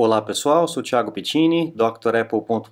Olá pessoal, sou Thiago Pettini, drapple.com.br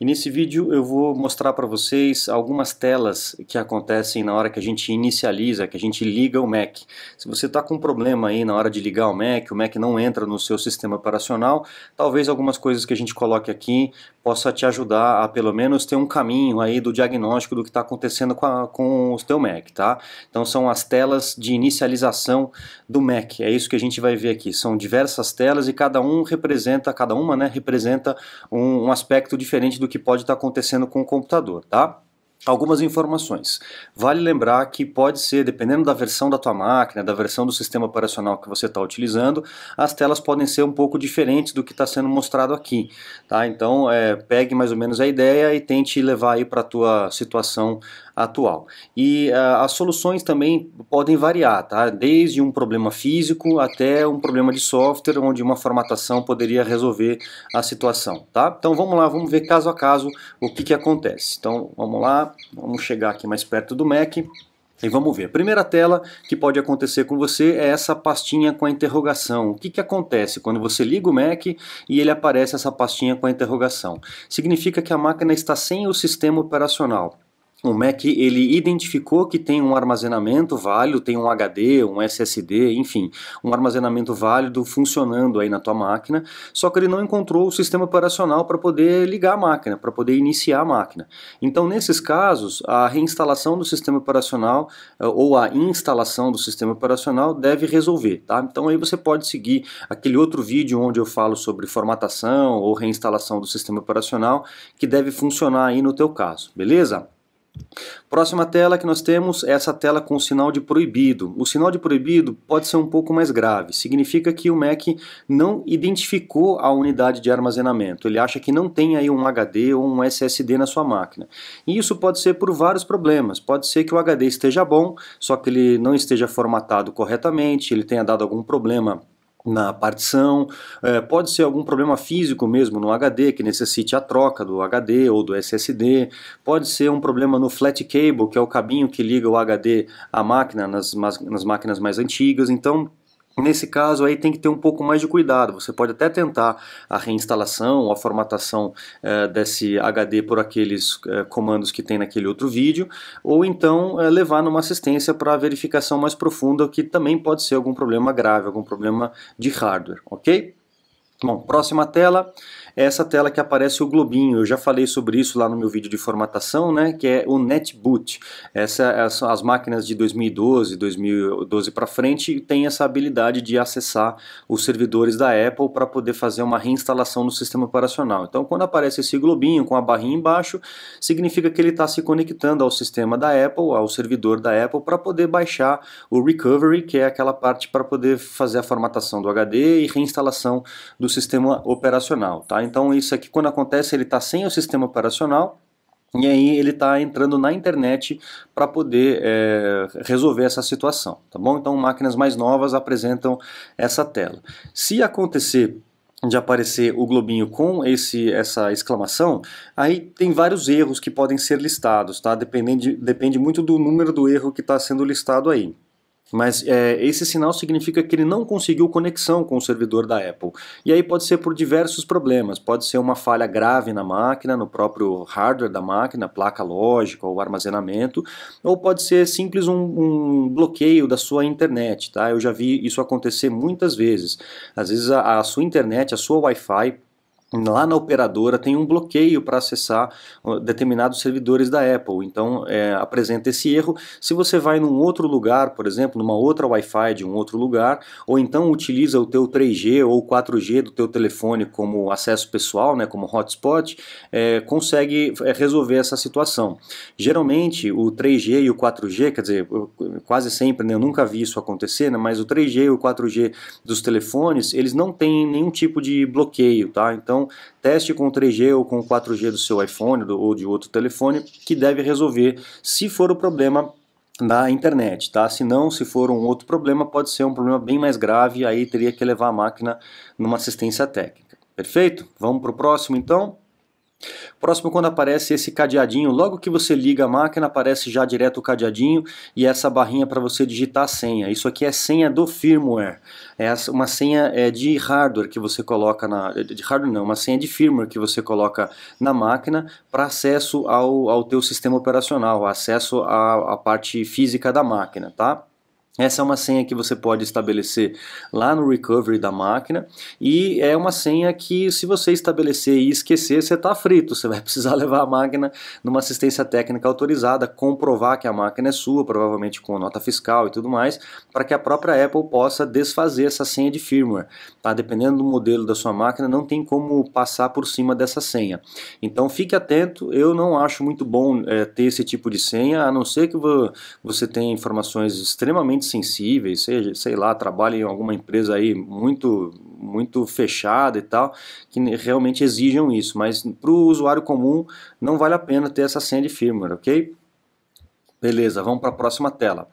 e nesse vídeo eu vou mostrar para vocês algumas telas que acontecem na hora que a gente inicializa, que a gente liga o Mac. Se você está com um problema aí na hora de ligar o Mac, o Mac não entra no seu sistema operacional, talvez algumas coisas que a gente coloque aqui possa te ajudar a pelo menos ter um caminho aí do diagnóstico do que está acontecendo com, a, com o seu Mac, tá? Então são as telas de inicialização do Mac, é isso que a gente vai ver aqui, são diversas telas e cada um representa, cada uma, né, representa um, um aspecto diferente do que pode estar tá acontecendo com o computador, tá? Algumas informações. Vale lembrar que pode ser, dependendo da versão da tua máquina, da versão do sistema operacional que você está utilizando, as telas podem ser um pouco diferentes do que está sendo mostrado aqui. Tá? Então, é, pegue mais ou menos a ideia e tente levar aí para a tua situação atual. E uh, as soluções também podem variar, tá? desde um problema físico até um problema de software, onde uma formatação poderia resolver a situação. Tá? Então vamos lá, vamos ver caso a caso o que, que acontece. Então vamos lá, vamos chegar aqui mais perto do Mac. E vamos ver. primeira tela que pode acontecer com você é essa pastinha com a interrogação. O que, que acontece quando você liga o Mac e ele aparece essa pastinha com a interrogação? Significa que a máquina está sem o sistema operacional o Mac ele identificou que tem um armazenamento válido, tem um HD, um SSD, enfim, um armazenamento válido funcionando aí na tua máquina, só que ele não encontrou o sistema operacional para poder ligar a máquina, para poder iniciar a máquina. Então, nesses casos, a reinstalação do sistema operacional eh, ou a instalação do sistema operacional deve resolver, tá? Então aí você pode seguir aquele outro vídeo onde eu falo sobre formatação ou reinstalação do sistema operacional que deve funcionar aí no teu caso, beleza? Próxima tela que nós temos é essa tela com o sinal de proibido. O sinal de proibido pode ser um pouco mais grave, significa que o Mac não identificou a unidade de armazenamento, ele acha que não tem aí um HD ou um SSD na sua máquina. E isso pode ser por vários problemas, pode ser que o HD esteja bom, só que ele não esteja formatado corretamente, ele tenha dado algum problema na partição, é, pode ser algum problema físico mesmo no HD que necessite a troca do HD ou do SSD, pode ser um problema no flat cable, que é o cabinho que liga o HD à máquina nas, nas máquinas mais antigas, então Nesse caso aí tem que ter um pouco mais de cuidado. Você pode até tentar a reinstalação ou a formatação eh, desse HD por aqueles eh, comandos que tem naquele outro vídeo, ou então eh, levar numa assistência para verificação mais profunda, que também pode ser algum problema grave, algum problema de hardware, ok? Bom, próxima tela é essa tela que aparece o globinho. Eu já falei sobre isso lá no meu vídeo de formatação, né? Que é o NetBoot. Essas as máquinas de 2012, 2012 para frente têm essa habilidade de acessar os servidores da Apple para poder fazer uma reinstalação no sistema operacional. Então, quando aparece esse globinho com a barrinha embaixo, significa que ele está se conectando ao sistema da Apple, ao servidor da Apple, para poder baixar o recovery, que é aquela parte para poder fazer a formatação do HD e reinstalação do sistema operacional, tá? Então isso aqui quando acontece ele está sem o sistema operacional e aí ele está entrando na internet para poder é, resolver essa situação, tá bom? Então máquinas mais novas apresentam essa tela. Se acontecer de aparecer o globinho com esse, essa exclamação, aí tem vários erros que podem ser listados, tá? Dependendo de, depende muito do número do erro que está sendo listado aí. Mas é, esse sinal significa que ele não conseguiu conexão com o servidor da Apple. E aí pode ser por diversos problemas. Pode ser uma falha grave na máquina, no próprio hardware da máquina, placa lógica ou armazenamento, ou pode ser simples um, um bloqueio da sua internet. Tá? Eu já vi isso acontecer muitas vezes. Às vezes a, a sua internet, a sua Wi-Fi lá na operadora tem um bloqueio para acessar determinados servidores da Apple. Então é, apresenta esse erro. Se você vai num outro lugar, por exemplo, numa outra Wi-Fi de um outro lugar, ou então utiliza o teu 3G ou 4G do teu telefone como acesso pessoal, né, como hotspot, é, consegue é, resolver essa situação. Geralmente o 3G e o 4G, quer dizer, quase sempre, né, eu nunca vi isso acontecer, né, mas o 3G e o 4G dos telefones, eles não têm nenhum tipo de bloqueio, tá? Então então, teste com 3G ou com 4G do seu iPhone do, ou de outro telefone, que deve resolver. Se for o problema, da internet, tá? Se não, se for um outro problema, pode ser um problema bem mais grave, aí teria que levar a máquina numa assistência técnica. Perfeito? Vamos para o próximo então? Próximo, quando aparece esse cadeadinho, logo que você liga a máquina, aparece já direto o cadeadinho e essa barrinha para você digitar a senha. Isso aqui é senha do firmware. É uma senha é, de hardware que você coloca na. De hardware não, uma senha de firmware que você coloca na máquina para acesso ao, ao teu sistema operacional, acesso à, à parte física da máquina, tá? Essa é uma senha que você pode estabelecer lá no recovery da máquina e é uma senha que se você estabelecer e esquecer, você está frito, você vai precisar levar a máquina numa assistência técnica autorizada, comprovar que a máquina é sua, provavelmente com nota fiscal e tudo mais, para que a própria Apple possa desfazer essa senha de firmware. Tá? Dependendo do modelo da sua máquina, não tem como passar por cima dessa senha. Então fique atento, eu não acho muito bom é, ter esse tipo de senha, a não ser que você tenha informações extremamente sensíveis, seja, sei lá, trabalha em alguma empresa aí muito muito fechada e tal, que realmente exijam isso, mas para o usuário comum não vale a pena ter essa senha de firmware, ok? Beleza, vamos para a próxima tela.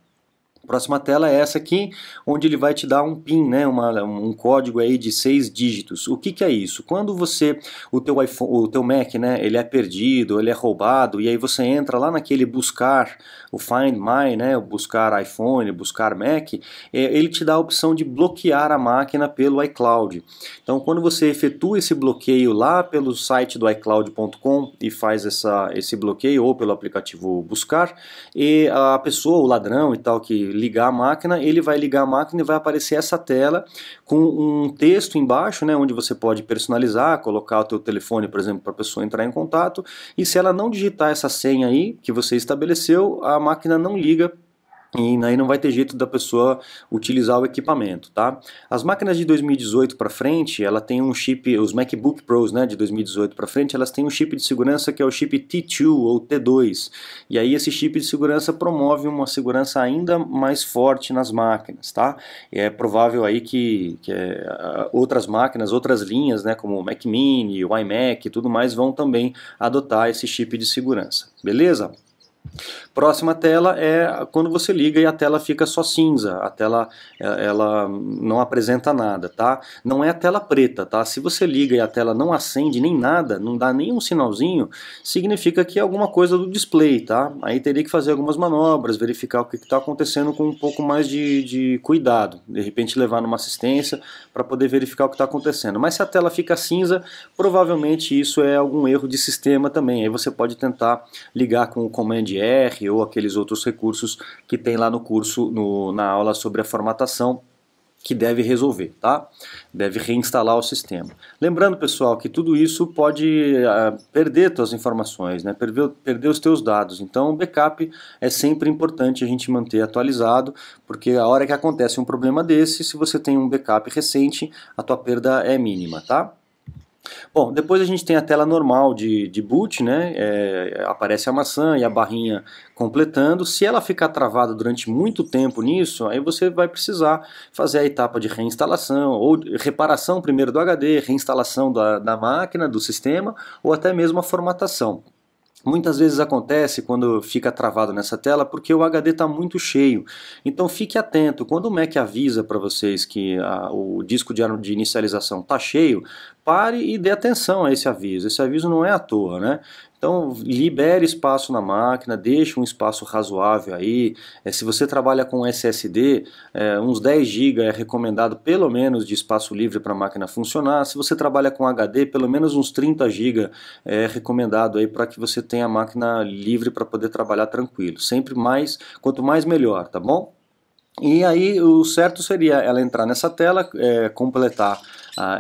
Próxima tela é essa aqui, onde ele vai te dar um PIN, né, uma, um código aí de seis dígitos. O que, que é isso? Quando você, o teu iPhone, o teu Mac, né, ele é perdido, ele é roubado, e aí você entra lá naquele buscar, o Find My, né, o buscar iPhone, buscar Mac, é, ele te dá a opção de bloquear a máquina pelo iCloud. Então, quando você efetua esse bloqueio lá pelo site do iCloud.com e faz essa, esse bloqueio ou pelo aplicativo buscar, e a pessoa, o ladrão e tal que ligar a máquina, ele vai ligar a máquina e vai aparecer essa tela com um texto embaixo, né, onde você pode personalizar, colocar o teu telefone, por exemplo, para a pessoa entrar em contato, e se ela não digitar essa senha aí que você estabeleceu, a máquina não liga e aí né, não vai ter jeito da pessoa utilizar o equipamento, tá? As máquinas de 2018 para frente, ela tem um chip, os MacBook Pros, né, de 2018 para frente, elas têm um chip de segurança que é o chip T2 ou T2. E aí esse chip de segurança promove uma segurança ainda mais forte nas máquinas, tá? E é provável aí que, que é, outras máquinas, outras linhas, né, como o Mac Mini, o iMac e tudo mais vão também adotar esse chip de segurança. Beleza? Próxima tela é quando você liga e a tela fica só cinza, a tela é, ela não apresenta nada, tá? Não é a tela preta, tá? Se você liga e a tela não acende nem nada, não dá nenhum sinalzinho, significa que é alguma coisa do display, tá? Aí teria que fazer algumas manobras, verificar o que está acontecendo com um pouco mais de, de cuidado, de repente levar numa assistência para poder verificar o que está acontecendo. Mas se a tela fica cinza, provavelmente isso é algum erro de sistema também. Aí você pode tentar ligar com o command GR ou aqueles outros recursos que tem lá no curso, no, na aula sobre a formatação, que deve resolver, tá? Deve reinstalar o sistema. Lembrando, pessoal, que tudo isso pode uh, perder suas informações, né? Perder, perder os teus dados. Então, o backup é sempre importante a gente manter atualizado, porque a hora que acontece um problema desse, se você tem um backup recente, a tua perda é mínima, tá? Bom, depois a gente tem a tela normal de, de boot, né? É, aparece a maçã e a barrinha completando. Se ela ficar travada durante muito tempo nisso, aí você vai precisar fazer a etapa de reinstalação ou reparação primeiro do HD, reinstalação da, da máquina, do sistema ou até mesmo a formatação. Muitas vezes acontece quando fica travado nessa tela porque o HD está muito cheio. Então fique atento, quando o Mac avisa para vocês que a, o disco de, de inicialização está cheio, pare e dê atenção a esse aviso. Esse aviso não é à toa, né? Então, libere espaço na máquina, deixe um espaço razoável aí. É, se você trabalha com SSD, é, uns 10 GB é recomendado pelo menos de espaço livre para a máquina funcionar. Se você trabalha com HD, pelo menos uns 30 GB é recomendado aí para que você tenha a máquina livre para poder trabalhar tranquilo. Sempre mais, quanto mais melhor, tá bom? E aí o certo seria ela entrar nessa tela, é, completar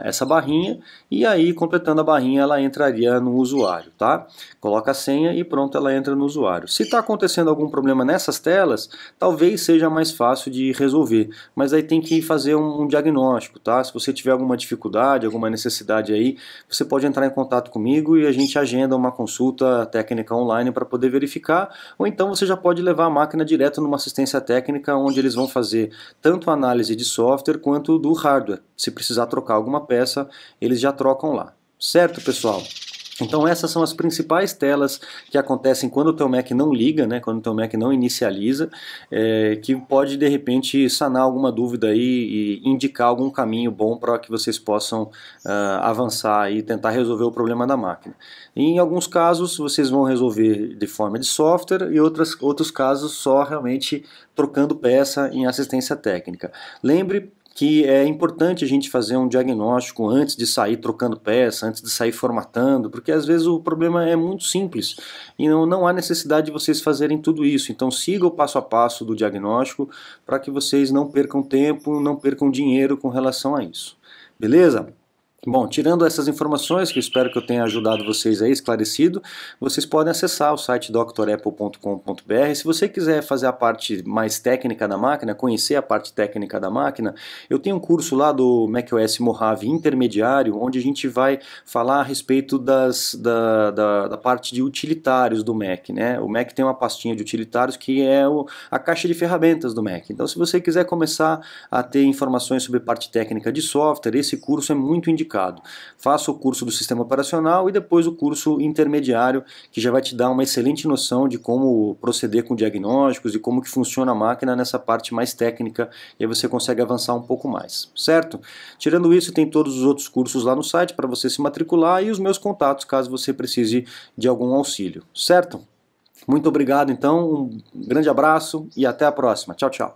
essa barrinha e aí completando a barrinha ela entraria no usuário, tá? Coloca a senha e pronto, ela entra no usuário. Se está acontecendo algum problema nessas telas, talvez seja mais fácil de resolver, mas aí tem que fazer um, um diagnóstico, tá? Se você tiver alguma dificuldade, alguma necessidade aí, você pode entrar em contato comigo e a gente agenda uma consulta técnica online para poder verificar, ou então você já pode levar a máquina direto numa assistência técnica onde eles vão fazer tanto análise de software quanto do hardware, se precisar trocar alguma alguma peça, eles já trocam lá. Certo, pessoal? Então essas são as principais telas que acontecem quando o teu Mac não liga, né, quando o teu Mac não inicializa, é, que pode de repente sanar alguma dúvida aí e indicar algum caminho bom para que vocês possam uh, avançar e tentar resolver o problema da máquina. E, em alguns casos vocês vão resolver de forma de software e outras, outros casos só realmente trocando peça em assistência técnica. Lembre que é importante a gente fazer um diagnóstico antes de sair trocando peça, antes de sair formatando, porque às vezes o problema é muito simples e não, não há necessidade de vocês fazerem tudo isso. Então siga o passo a passo do diagnóstico para que vocês não percam tempo, não percam dinheiro com relação a isso. Beleza? Bom, tirando essas informações, que espero que eu tenha ajudado vocês aí, esclarecido, vocês podem acessar o site drapple.com.br. Se você quiser fazer a parte mais técnica da máquina, conhecer a parte técnica da máquina, eu tenho um curso lá do macOS Mojave Intermediário, onde a gente vai falar a respeito das, da, da, da parte de utilitários do Mac. Né? O Mac tem uma pastinha de utilitários que é o, a caixa de ferramentas do Mac. Então, se você quiser começar a ter informações sobre parte técnica de software, esse curso é muito indicado indicado. Faça o curso do sistema operacional e depois o curso intermediário, que já vai te dar uma excelente noção de como proceder com diagnósticos e como que funciona a máquina nessa parte mais técnica, e aí você consegue avançar um pouco mais, certo? Tirando isso, tem todos os outros cursos lá no site para você se matricular e os meus contatos, caso você precise de algum auxílio, certo? Muito obrigado, então, um grande abraço e até a próxima. Tchau, tchau.